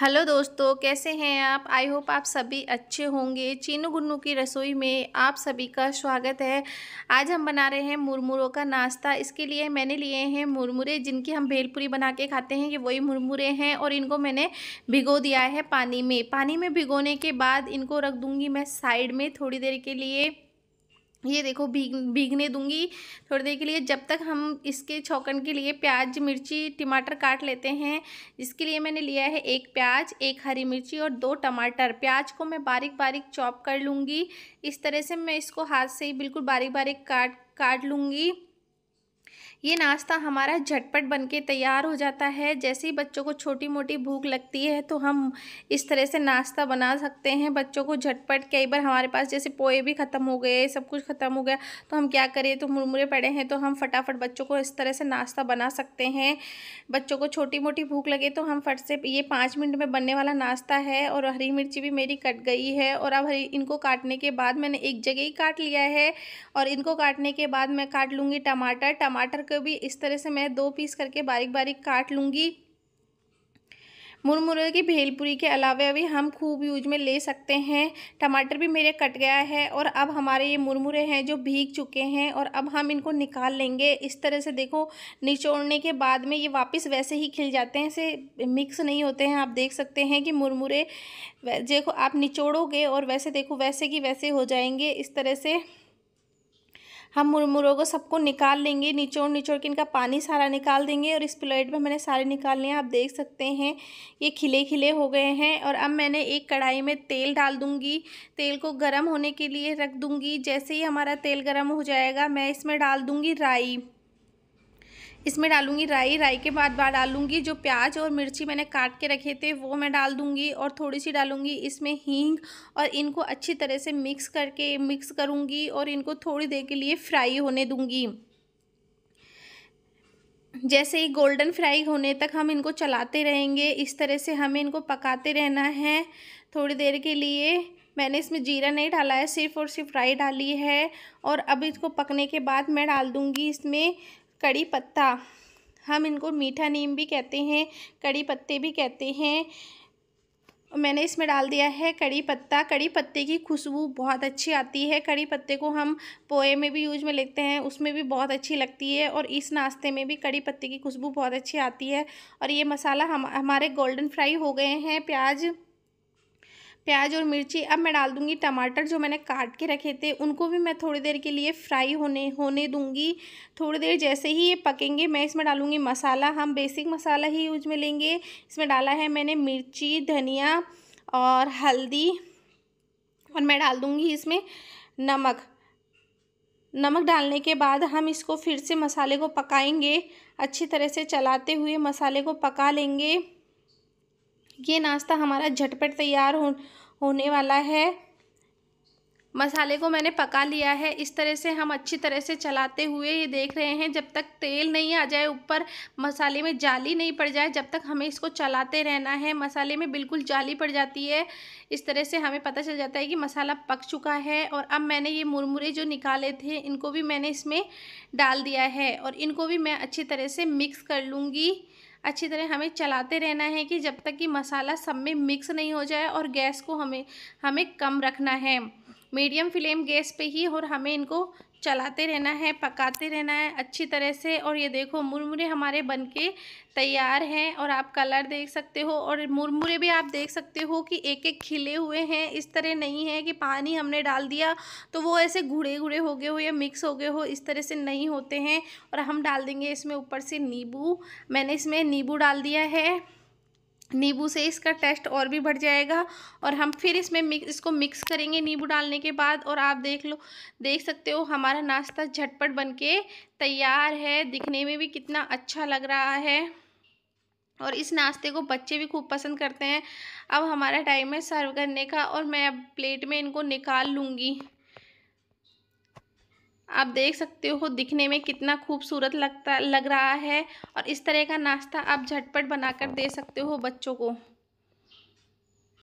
hello दोस्तों कैसे हैं आप आई होप आप सभी अच्छे होंगे चीनू गुन्नू की रसोई में आप सभी का स्वागत है आज हम बना रहे हैं मुरमुरों का नाश्ता इसके लिए मैंने लिए हैं मुरमुरे जिनकी हम भेलपुरी बना के खाते हैं ये वही मुरमुरे हैं और इनको मैंने भिगो दिया है पानी में पानी में भिगोने के बाद इनको रख दूँगी मैं साइड में थोड़ी देर के लिए ये देखो भीग भीगने दूंगी थोड़ी देर के लिए जब तक हम इसके छौकन के लिए प्याज मिर्ची टमाटर काट लेते हैं इसके लिए मैंने लिया है एक प्याज एक हरी मिर्ची और दो टमाटर प्याज को मैं बारीक बारीक चॉप कर लूँगी इस तरह से मैं इसको हाथ से ही बिल्कुल बारीक बारीक काट काट लूँगी ये नाश्ता हमारा झटपट बन के तैयार हो जाता है जैसे ही बच्चों को छोटी मोटी भूख लगती है तो हम इस तरह से नाश्ता बना सकते हैं बच्चों को झटपट कई बार हमारे पास जैसे पोए भी ख़त्म हो गए सब कुछ ख़त्म हो गया तो हम क्या करें तो मुरमुरे पड़े हैं तो हम फटाफट बच्चों को इस तरह से नाश्ता बना सकते हैं बच्चों को छोटी मोटी भूख लगे तो हम फट से ये पाँच मिनट में बनने वाला नाश्ता है और हरी मिर्ची भी मेरी कट गई है और अब हरी इनको काटने के बाद मैंने एक जगह ही काट लिया है और इनको काटने के बाद मैं काट लूँगी टमाटर टमाटर को भी इस तरह से मैं दो पीस करके बारीक बारीक काट लूँगी मुरमुरे की भेलपुरी के अलावा भी हम खूब यूज में ले सकते हैं टमाटर भी मेरे कट गया है और अब हमारे ये मुरमुरे हैं जो भीग चुके हैं और अब हम इनको निकाल लेंगे इस तरह से देखो निचोड़ने के बाद में ये वापस वैसे ही खिल जाते हैं ऐसे मिक्स नहीं होते हैं आप देख सकते हैं कि मुरमुरे देखो आप निचोड़ोगे और वैसे देखो वैसे की वैसे हो जाएंगे इस तरह से हम मुरमुरों को सबको निकाल लेंगे निचोड़ निचोड़ के इनका पानी सारा निकाल देंगे और इस प्लेट में मैंने सारे निकाल लिए आप देख सकते हैं ये खिले खिले हो गए हैं और अब मैंने एक कढ़ाई में तेल डाल दूँगी तेल को गर्म होने के लिए रख दूँगी जैसे ही हमारा तेल गर्म हो जाएगा मैं इसमें डाल दूँगी राई इसमें डालूंगी राई राई के बाद बाद डालूंगी जो प्याज और मिर्ची मैंने काट के रखे थे वो मैं डाल दूंगी और थोड़ी सी डालूंगी इसमें हींग और इनको अच्छी तरह से मिक्स करके मिक्स करूंगी और इनको थोड़ी देर के लिए फ्राई होने दूंगी जैसे ही गोल्डन फ्राई होने तक हम इनको चलाते रहेंगे इस तरह से हमें इनको पकाते रहना है थोड़ी देर के लिए मैंने इसमें जीरा नहीं डाला है सिर्फ और सिर्फ राई डाली है और अब इसको पकने के बाद मैं डाल दूँगी इसमें कड़ी पत्ता हम इनको मीठा नीम भी कहते हैं कड़ी पत्ते भी कहते हैं मैंने इसमें डाल दिया है कड़ी पत्ता कड़ी पत्ते की खुशबू बहुत अच्छी आती है कड़ी पत्ते को हम पोए में भी यूज में लेते हैं उसमें भी बहुत अच्छी लगती है और इस नाश्ते में भी कड़ी पत्ते की खुशबू बहुत अच्छी आती है और ये मसाला हम हमारे गोल्डन फ्राई हो गए हैं प्याज प्याज और मिर्ची अब मैं डाल दूँगी टमाटर जो मैंने काट के रखे थे उनको भी मैं थोड़ी देर के लिए फ्राई होने होने दूँगी थोड़ी देर जैसे ही ये पकेंगे मैं इसमें डालूँगी मसाला हम बेसिक मसाला ही यूज में लेंगे इसमें डाला है मैंने मिर्ची धनिया और हल्दी और मैं डाल दूँगी इसमें नमक नमक डालने के बाद हम इसको फिर से मसाले को पकाएंगे अच्छी तरह से चलाते हुए मसाले को पका लेंगे ये नाश्ता हमारा झटपट तैयार हो होने वाला है मसाले को मैंने पका लिया है इस तरह से हम अच्छी तरह से चलाते हुए ये देख रहे हैं जब तक तेल नहीं आ जाए ऊपर मसाले में जाली नहीं पड़ जाए जब तक हमें इसको चलाते रहना है मसाले में बिल्कुल जाली पड़ जाती है इस तरह से हमें पता चल जाता है कि मसाला पक चुका है और अब मैंने ये मुरमुरे जो निकाले थे इनको भी मैंने इसमें डाल दिया है और इनको भी मैं अच्छी तरह से मिक्स कर लूँगी अच्छी तरह हमें चलाते रहना है कि जब तक कि मसाला सब में मिक्स नहीं हो जाए और गैस को हमें हमें कम रखना है मीडियम फ्लेम गैस पे ही और हमें इनको चलाते रहना है पकाते रहना है अच्छी तरह से और ये देखो मुरमुरे हमारे बनके तैयार हैं और आप कलर देख सकते हो और मुरमुरे भी आप देख सकते हो कि एक एक खिले हुए हैं इस तरह नहीं है कि पानी हमने डाल दिया तो वो ऐसे घुड़े घुड़े हो गए हो या मिक्स हो गए हो इस तरह से नहीं होते हैं और हम डाल देंगे इसमें ऊपर से नींबू मैंने इसमें नींबू डाल दिया है नींबू से इसका टेस्ट और भी बढ़ जाएगा और हम फिर इसमें मिक्स इसको मिक्स करेंगे नींबू डालने के बाद और आप देख लो देख सकते हो हमारा नाश्ता झटपट बनके तैयार है दिखने में भी कितना अच्छा लग रहा है और इस नाश्ते को बच्चे भी खूब पसंद करते हैं अब हमारा टाइम है सर्व करने का और मैं अब प्लेट में इनको निकाल लूँगी आप देख सकते हो दिखने में कितना खूबसूरत लगता लग रहा है और इस तरह का नाश्ता आप झटपट बनाकर दे सकते हो बच्चों को